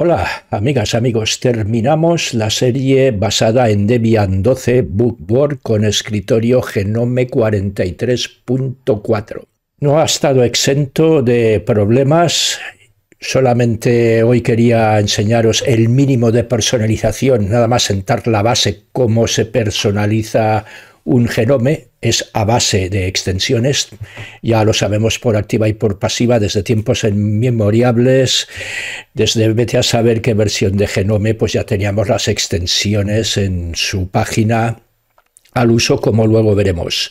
Hola, amigas, amigos. Terminamos la serie basada en Debian 12 Bookboard con escritorio Genome 43.4. No ha estado exento de problemas. Solamente hoy quería enseñaros el mínimo de personalización, nada más sentar la base, cómo se personaliza un genome es a base de extensiones, ya lo sabemos por activa y por pasiva desde tiempos inmemoriables, desde vete a saber qué versión de genome, pues ya teníamos las extensiones en su página al uso, como luego veremos.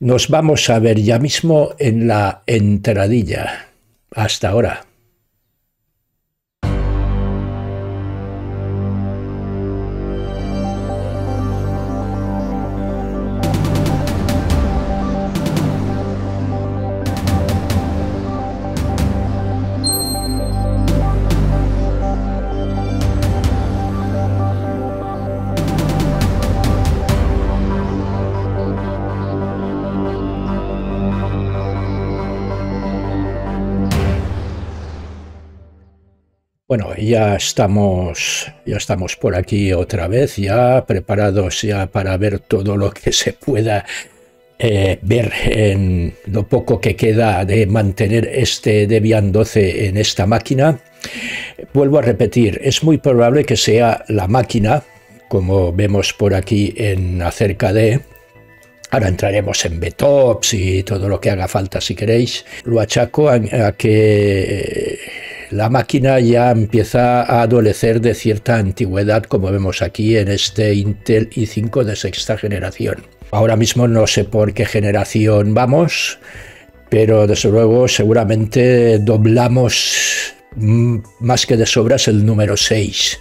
Nos vamos a ver ya mismo en la entradilla. Hasta ahora. Bueno, ya estamos, ya estamos por aquí otra vez, ya preparados ya para ver todo lo que se pueda eh, ver en lo poco que queda de mantener este Debian 12 en esta máquina. Vuelvo a repetir, es muy probable que sea la máquina, como vemos por aquí en acerca de, Ahora entraremos en betops y todo lo que haga falta si queréis. Lo achaco a que la máquina ya empieza a adolecer de cierta antigüedad, como vemos aquí en este Intel i5 de sexta generación. Ahora mismo no sé por qué generación vamos, pero desde luego seguramente doblamos mm, más que de sobras el número 6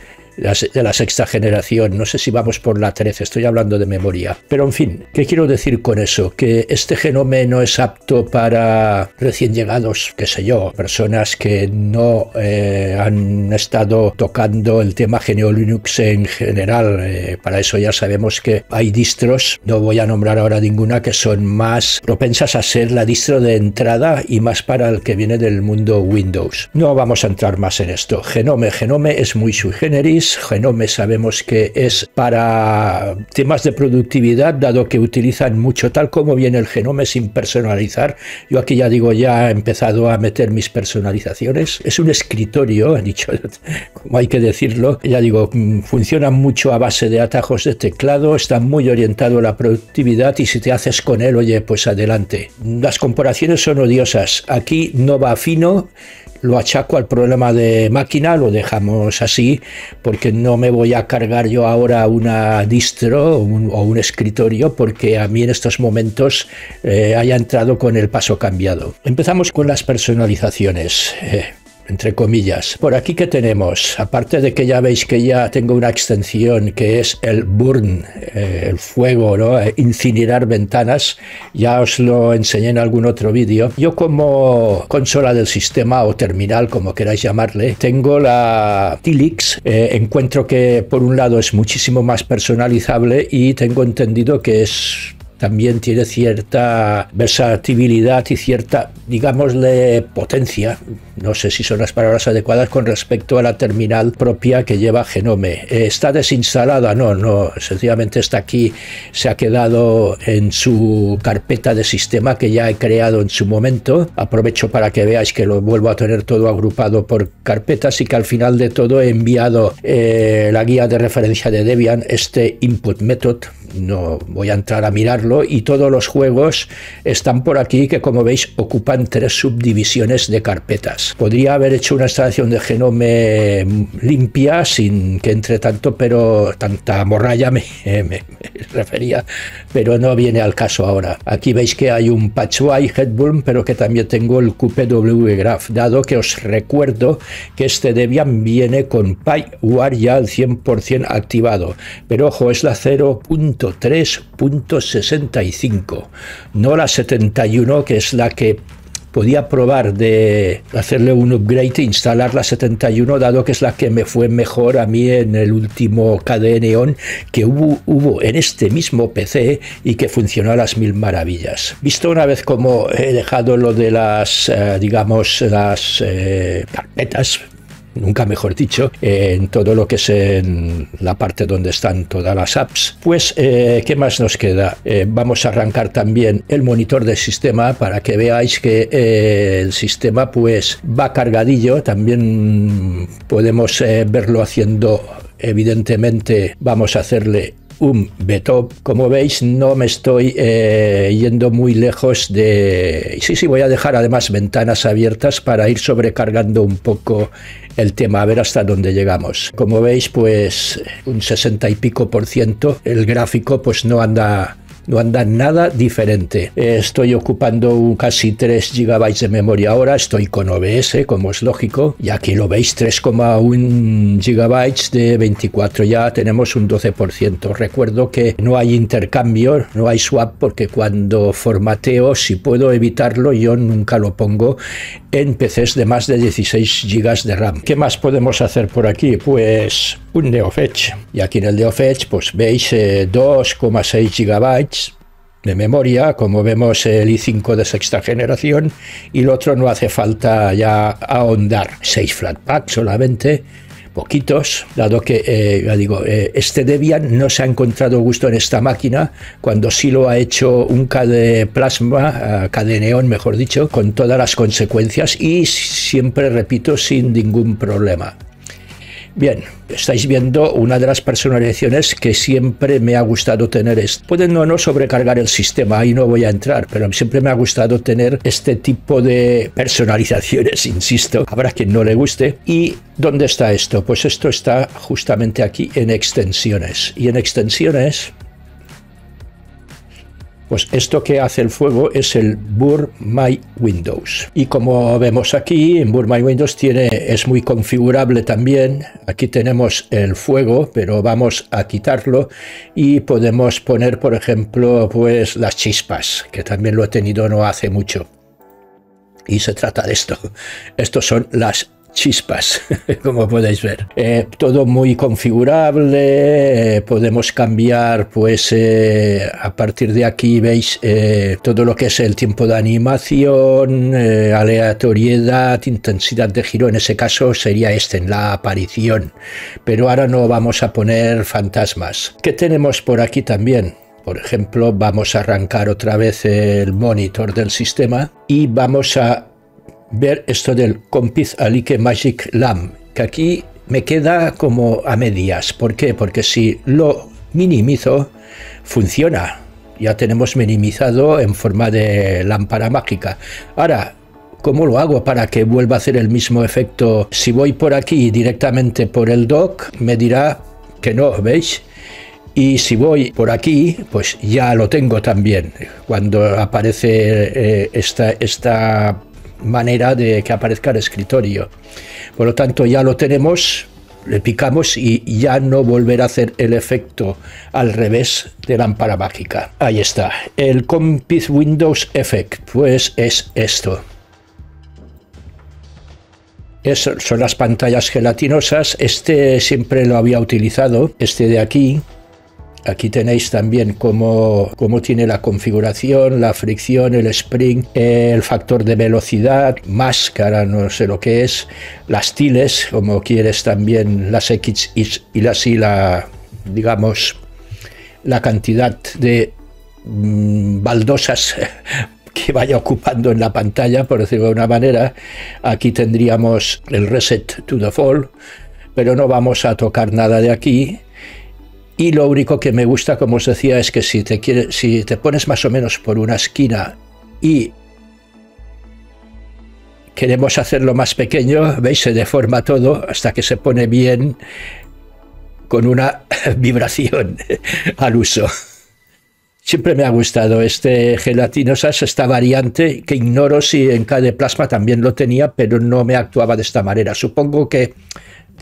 de la sexta generación, no sé si vamos por la 13, estoy hablando de memoria. Pero en fin, ¿qué quiero decir con eso? Que este genome no es apto para recién llegados, qué sé yo, personas que no eh, han estado tocando el tema GeneoLinux Linux en general. Eh, para eso ya sabemos que hay distros, no voy a nombrar ahora ninguna, que son más propensas a ser la distro de entrada y más para el que viene del mundo Windows. No vamos a entrar más en esto. Genome, Genome es muy sui generis Genome sabemos que es para temas de productividad, dado que utilizan mucho, tal como viene el genome sin personalizar. Yo aquí ya digo, ya he empezado a meter mis personalizaciones. Es un escritorio, he dicho, como hay que decirlo. Ya digo, mm, funciona mucho a base de atajos de teclado, está muy orientado a la productividad y si te haces con él, oye, pues adelante. Las comparaciones son odiosas. Aquí no va fino, lo achaco al problema de máquina, lo dejamos así, por que no me voy a cargar yo ahora una distro o un, escritorio porque a mí en estos momentos eh, haya entrado con el paso cambiado. Empezamos con las personalizaciones. Eh entre comillas. Por aquí que tenemos, aparte de que ya veis que ya tengo una extensión que es el burn, eh, el fuego, ¿no? Eh, incinerar ventanas, ya os lo enseñé en algún otro vídeo. Yo como consola del sistema o terminal, como queráis llamarle, tengo la Tilix, eh, encuentro que por un lado es muchísimo más personalizable y tengo entendido que es también tiene cierta versatilidad y cierta, digámosle, potencia, no sé si son las palabras adecuadas con respecto a la terminal propia que lleva Genome. Eh, ¿Está desinstalada? No, no, sencillamente está aquí, se ha quedado en su carpeta de sistema que ya he creado en su momento. Aprovecho para que veáis que lo vuelvo a tener todo agrupado por carpetas y que al final de todo he enviado eh, la guía de referencia de Debian, este input method, no voy a entrar a mirarlo y todos los juegos están por aquí que como veis ocupan tres subdivisiones de carpetas podría haber hecho una extracción de genome limpia sin que entre tanto, pero tanta morralla me, refería, pero no viene al caso ahora. Aquí veis que hay un Patchway Headburn, pero que también tengo el QPW Graph, dado que os recuerdo que este Debian viene con PyWire ya al 100% activado. Pero ojo, es la 0.3.65, no la 71, que es la que podía probar de hacerle un upgrade e instalar la 71, dado que es la que me fue mejor a mí en el último KDE Neon que hubo, en este mismo PC y que funcionó a las mil maravillas. Visto una vez como he dejado lo de las, eh, digamos, las eh, carpetas, nunca mejor dicho, en todo lo que es en la parte donde están todas las apps. Pues, eh, ¿qué más nos queda? Eh, vamos a arrancar también el monitor del sistema para que veáis que eh, el sistema pues va cargadillo. También podemos verlo haciendo evidentemente vamos a hacerle un beto Como veis, no me estoy eh, yendo muy lejos de... Sí, sí, voy a dejar además ventanas abiertas para ir sobrecargando un poco el tema, a ver hasta dónde llegamos. Como veis, pues un 60 y pico por ciento, el gráfico pues no anda no anda nada diferente. Estoy ocupando un casi 3 GB de memoria ahora, estoy con OBS, como es lógico, y aquí lo veis, 3,1 GB de 24, ya tenemos un 12%. Recuerdo que no hay intercambio, no hay swap, porque cuando formateo, si puedo evitarlo, yo nunca lo pongo en PCs de más de 16 GB de RAM. ¿Qué más podemos hacer por aquí? Pues un NeoFetch. Y aquí en el NeoFetch pues veis 2,6 eh, GB de memoria, como vemos el i5 de sexta generación, y el otro no hace falta ya ahondar. 6 flatpak solamente, poquitos, dado que, eh, ya digo, eh, este Debian no se ha encontrado gusto en esta máquina, cuando sí lo ha hecho un KDE Plasma, KD KDE Neon, mejor dicho, con todas las consecuencias y siempre, repito, sin ningún problema. Bien, estáis viendo una de las personalizaciones que siempre me ha gustado tener. esto pueden o no sobrecargar el sistema, ahí no voy a entrar, pero siempre me ha gustado tener este tipo de personalizaciones, insisto. Habrá quien no le guste. ¿Y dónde está esto? Pues esto está justamente aquí en extensiones. Y en extensiones pues esto que hace el fuego es el Burn My Windows. Y como vemos aquí, en Burn My Windows tiene, es muy configurable también. Aquí tenemos el fuego, pero vamos a quitarlo y podemos poner, por ejemplo, pues las chispas, que también lo he tenido no hace mucho. Y se trata de esto. Estos son las chispas, como podéis ver. Eh, todo muy configurable, eh, podemos cambiar, pues eh, a partir de aquí veis todo lo que es el tiempo de animación, aleatoriedad, intensidad de giro, en ese caso sería este, en la aparición. Pero ahora no vamos a poner fantasmas. ¿Qué tenemos por aquí también? Por ejemplo, vamos a arrancar otra vez el monitor del sistema y vamos a ver esto del Compiz Alike Magic Lamp que aquí me queda como a medias. ¿Por qué? Porque si lo minimizo, funciona. Ya tenemos minimizado en forma de lámpara mágica. Ahora, ¿cómo lo hago para que vuelva a hacer el mismo efecto? Si voy por aquí directamente por el dock, me dirá que no, ¿veis? Y si voy por aquí, pues ya lo tengo también. Cuando aparece eh, esta, esta manera de que aparezca el escritorio. Por lo tanto, ya lo tenemos, le picamos y ya no volverá a hacer el efecto al revés de lámpara mágica. Ahí está, el Compiz Windows Effect, pues es esto. Eso son las pantallas gelatinosas, este siempre lo había utilizado, este de aquí, Aquí tenéis también cómo, tiene la configuración, la fricción, el spring, el factor de velocidad, máscara, no sé lo que es, las tiles, como quieres también las X y, las Y, la, digamos, la cantidad de mm, baldosas que vaya ocupando en la pantalla, por decirlo de una manera. Aquí tendríamos el reset to the fall, pero no vamos a tocar nada de aquí y lo único que me gusta, como os decía, es que si te, si te pones más o menos por una esquina y queremos hacerlo más pequeño, veis, se deforma todo hasta que se pone bien con una vibración al uso. Siempre me ha gustado este gelatinosas, esta variante, que ignoro si en cada plasma también lo tenía, pero no me actuaba de esta manera. Supongo que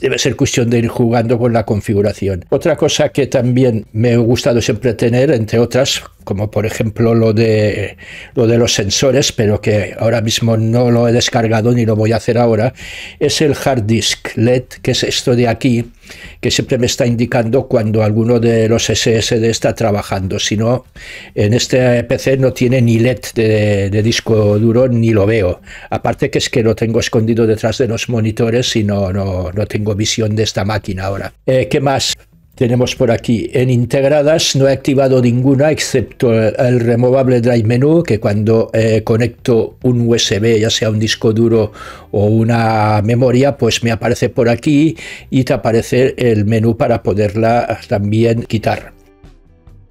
debe ser cuestión de ir jugando con la configuración. Otra cosa que también me ha gustado siempre tener, entre otras, como por ejemplo lo de, lo de los sensores, pero que ahora mismo no lo he descargado ni lo voy a hacer ahora, es el hard disk LED, que es esto de aquí, que siempre me está indicando cuando alguno de los SSD está trabajando. Si no, en este PC no tiene ni LED de, disco duro, ni lo veo. Aparte que es que lo tengo escondido detrás de los monitores y no, no tengo visión de esta máquina ahora. Eh, ¿Qué más? tenemos por aquí. En integradas no he activado ninguna excepto el removable drive menú que cuando eh, conecto un USB, ya sea un disco duro o una memoria, pues me aparece por aquí y te aparece el menú para poderla también quitar.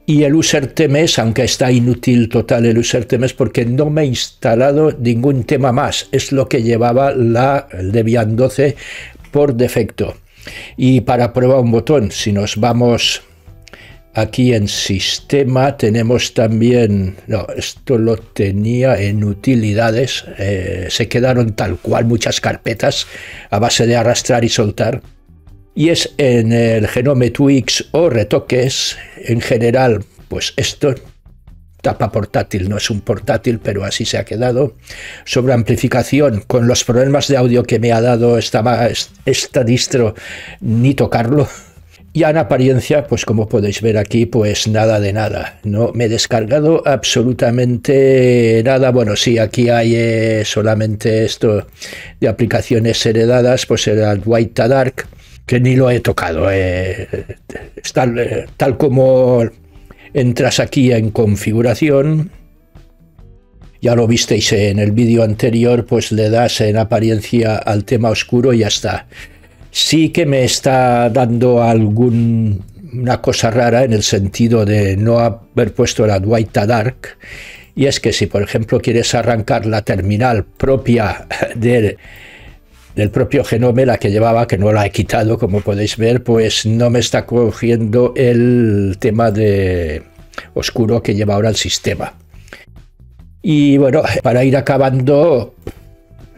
Y el user temes, aunque está inútil total el user temes, porque no me he instalado ningún tema más. Es lo que llevaba la, el Debian 12 por defecto. Y para probar un botón, si nos vamos aquí en sistema, tenemos también, no, esto lo tenía en utilidades, eh, se quedaron tal cual muchas carpetas a base de arrastrar y soltar. Y es en el Genome Twix o retoques, en general, pues esto tapa portátil, no es un portátil, pero así se ha quedado. Sobre amplificación, con los problemas de audio que me ha dado esta, esta distro, ni tocarlo. Y en apariencia, pues como podéis ver aquí, pues nada de nada. No me he descargado absolutamente nada. Bueno, si aquí hay eh, solamente esto de aplicaciones heredadas, pues era el White Dark, que ni lo he tocado. Eh, tal, eh, tal como Entras aquí en configuración. Ya lo visteis en el vídeo anterior, pues le das en apariencia al tema oscuro y ya está. Sí que me está dando algún una cosa rara en el sentido de no haber puesto la Dwight Dark. Y es que si, por ejemplo, quieres arrancar la terminal propia del del propio Genome, la que llevaba, que no la he quitado, como podéis ver, pues no me está cogiendo el tema de oscuro que lleva ahora el sistema. Y bueno, para ir acabando,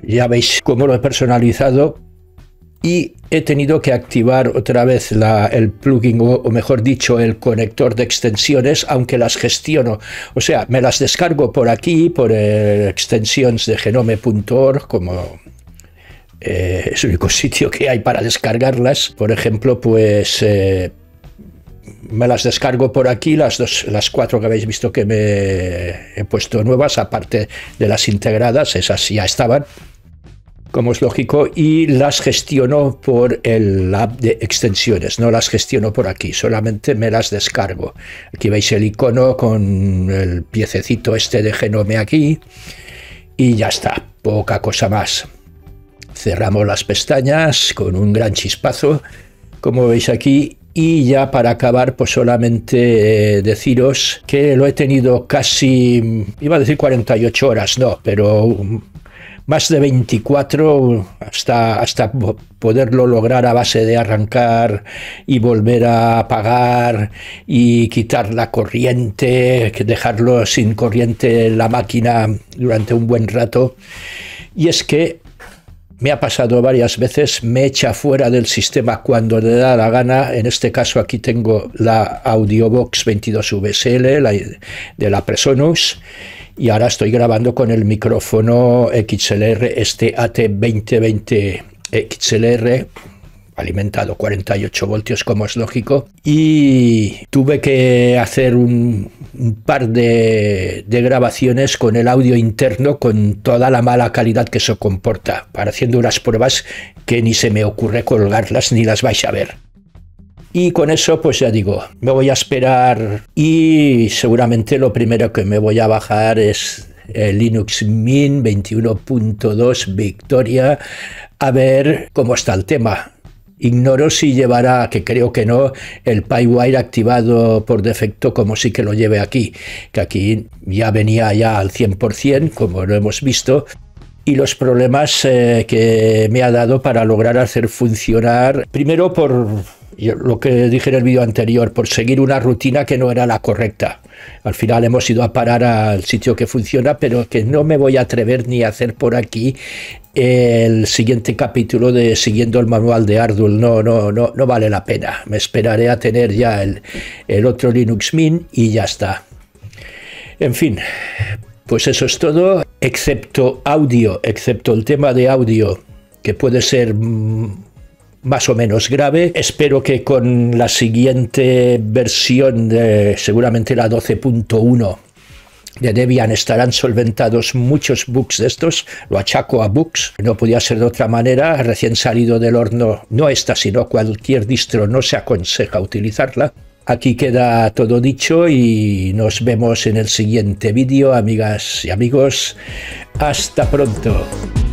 ya veis cómo lo he personalizado y he tenido que activar otra vez el plugin o, mejor dicho el conector de extensiones aunque las gestiono o sea me las descargo por aquí por eh, extensiones de genome.org como eh, es el único sitio que hay para descargarlas. Por ejemplo, pues eh, me las descargo por aquí, las, dos, las cuatro que habéis visto que me he puesto nuevas, aparte de las integradas, esas ya estaban, como es lógico, y las gestiono por el app de extensiones, no las gestiono por aquí, solamente me las descargo. Aquí veis el icono con el piececito este de Genome aquí, y ya está, poca cosa más. Cerramos las pestañas con un gran chispazo, como veis aquí, y ya para acabar, pues solamente eh, deciros que lo he tenido casi, iba a decir 48 horas, no, pero más de 24 hasta, hasta poderlo lograr a base de arrancar y volver a apagar y quitar la corriente, dejarlo sin corriente la máquina durante un buen rato. Y es que me ha pasado varias veces, me echa fuera del sistema cuando le da la gana. En este caso aquí tengo la Audiobox 22 VSL de la Presonus y ahora estoy grabando con el micrófono XLR, este AT2020 XLR alimentado 48 voltios como es lógico y tuve que hacer un, par de, grabaciones con el audio interno con toda la mala calidad que eso comporta, para haciendo unas pruebas que ni se me ocurre colgarlas ni las vais a ver. Y con eso, pues ya digo, me voy a esperar y seguramente lo primero que me voy a bajar es el Linux Mint 21.2 Victoria a ver cómo está el tema. Ignoro si llevará, que creo que no, el PyWire activado por defecto como sí que lo lleve aquí, que aquí ya venía ya al 100%, como lo hemos visto, y los problemas eh, que me ha dado para lograr hacer funcionar, primero por lo que dije en el vídeo anterior, por seguir una rutina que no era la correcta. Al final hemos ido a parar al sitio que funciona, pero que no me voy a atrever ni a hacer por aquí el siguiente capítulo de siguiendo el manual de Ardul. No, no, no, no vale la pena. Me esperaré a tener ya el, el otro Linux Mint y ya está. En fin, pues eso es todo, excepto audio, excepto el tema de audio, que puede ser mm, más o menos grave. Espero que con la siguiente versión, de, seguramente la 12.1, de Debian estarán solventados muchos bugs de estos, lo achaco a bugs, no podía ser de otra manera, recién salido del horno, no esta, sino cualquier distro no se aconseja utilizarla. Aquí queda todo dicho y nos vemos en el siguiente vídeo, amigas y amigos. Hasta pronto.